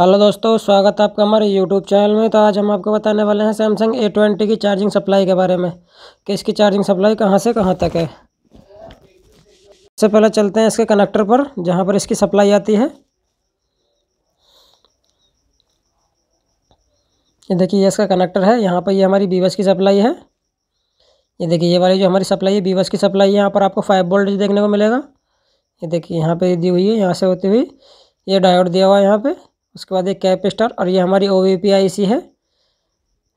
hello दोस्तों स्वागत है आपका हमारे यूट्यूब चैनल में तो आज हम आपको बताने वाले हैं सैमसंग ए ट्वेंटी की चार्जिंग सप्लाई के बारे में कि इसकी चार्जिंग सप्लाई कहां से कहां तक है सबसे पहले चलते हैं इसके कनेक्टर पर जहां पर इसकी सप्लाई आती है ये देखिए ये इसका कनेक्टर है यहाँ पर ये हमारी बीवस की सप्लाई है ये देखिए ये वाली जो हमारी सप्लाई है बीवस की सप्लाई यहाँ पर आपको फाइव वोल्ट देखने को मिलेगा ये देखिए यहाँ पर दी हुई है यहाँ से होती हुई ये डायोड दिया हुआ है यहाँ पर उसके बाद एक कैपेस्टर और ये हमारी ओ वी पी आई सी है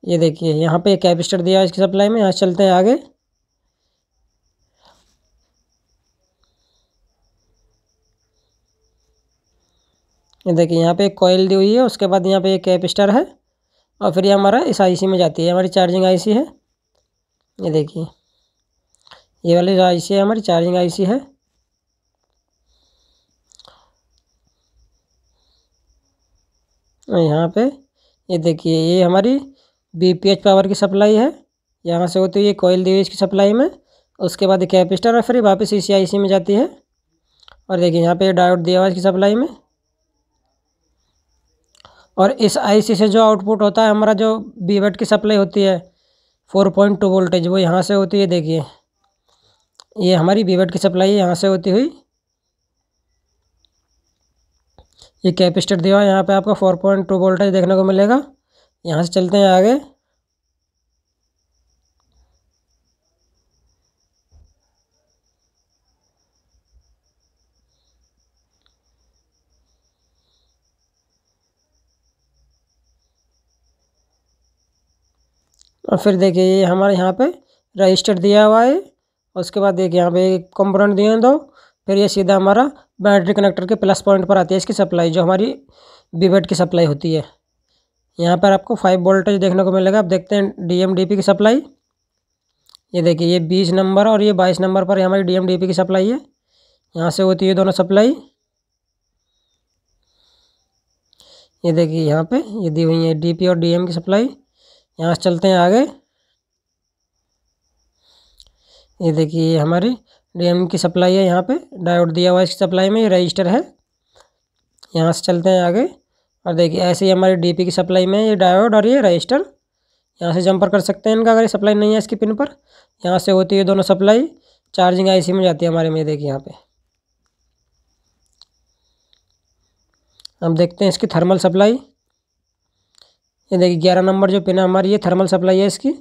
ये देखिए यहाँ पे कैपेस्टर दिया है इसकी सप्लाई में यहाँ चलते हैं आगे ये देखिए यहाँ पे एक कॉयल दी हुई है उसके बाद यहाँ पे एक कैपेस्टर है और फिर ये हमारा इस आईसी में जाती है हमारी चार्जिंग आईसी है ये देखिए ये वाली आईसी है हमारी चार्जिंग आईसी है और यहाँ पे ये देखिए ये हमारी बी पी एच पावर की सप्लाई है यहाँ से होती हुई कोयल दी इसकी सप्लाई में उसके बाद कैपिस्टर और फिर वापस ई सी आई सी में जाती है और देखिए यहाँ पे ये डायोड दिया हुआ इसकी सप्लाई में और इस आईसी से जो आउटपुट होता है हमारा जो बी वेट की सप्लाई होती है फोर पॉइंट टू वोल्टेज वो यहाँ से होती है देखिए ये हमारी बी वेट की सप्लाई यहाँ से होती हुई ये कैपेसिटर दिया है यहाँ पे आपका फोर पॉइंट टू वोल्टेज देखने को मिलेगा यहाँ से चलते हैं आगे और फिर देखिए ये हमारे यहाँ पे रजिस्टर दिया हुआ है उसके बाद देखिए यहाँ पे कंपोनेंट दिए हैं दो फिर ये सीधा हमारा बैटरी कनेक्टर के प्लस पॉइंट पर आती है इसकी सप्लाई जो हमारी बीवेट की सप्लाई होती है यहाँ पर आपको फाइव वोल्टेज देखने को मिलेगा आप देखते हैं डीएमडीपी की सप्लाई ये देखिए ये बीस नंबर और ये बाईस नंबर पर हमारी डीएमडीपी की सप्लाई है यहाँ से होती है दोनों सप्लाई ये देखिए यहाँ पे ये दी हुई है डीपी और डीएम की सप्लाई यहाँ से चलते हैं आगे ये देखिए हमारी रेम की सप्लाई है यहाँ पे डायोड दिया हुआ है इसकी सप्लाई में ये रजिस्टर है यहाँ से चलते हैं आगे और देखिए ऐसे ही हमारे डीपी की सप्लाई में ये डायोड और ये रजिस्टर यहाँ से जंपर कर सकते हैं इनका अगर ये सप्लाई नहीं है इसकी पिन पर यहाँ से होती है दोनों सप्लाई चार्जिंग आईसी में जाती है हमारे में देखिए यहाँ पर अब देखते हैं इसकी थर्मल सप्लाई ये देखिए ग्यारह नंबर जो पिन है हमारी ये थर्मल सप्लाई है इसकी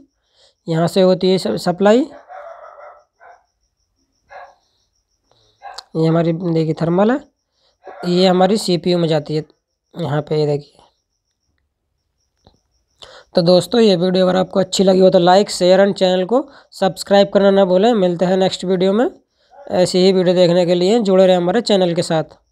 यहाँ से होती है सप्लाई ये हमारी देखिए थर्मल है ये हमारी सीपीयू में जाती है यहाँ पे ये देखिए तो दोस्तों ये वीडियो अगर आपको अच्छी लगी हो तो लाइक शेयर एंड चैनल को सब्सक्राइब करना ना भूलें मिलते हैं नेक्स्ट वीडियो में ऐसी ही वीडियो देखने के लिए जुड़े रहे हमारे चैनल के साथ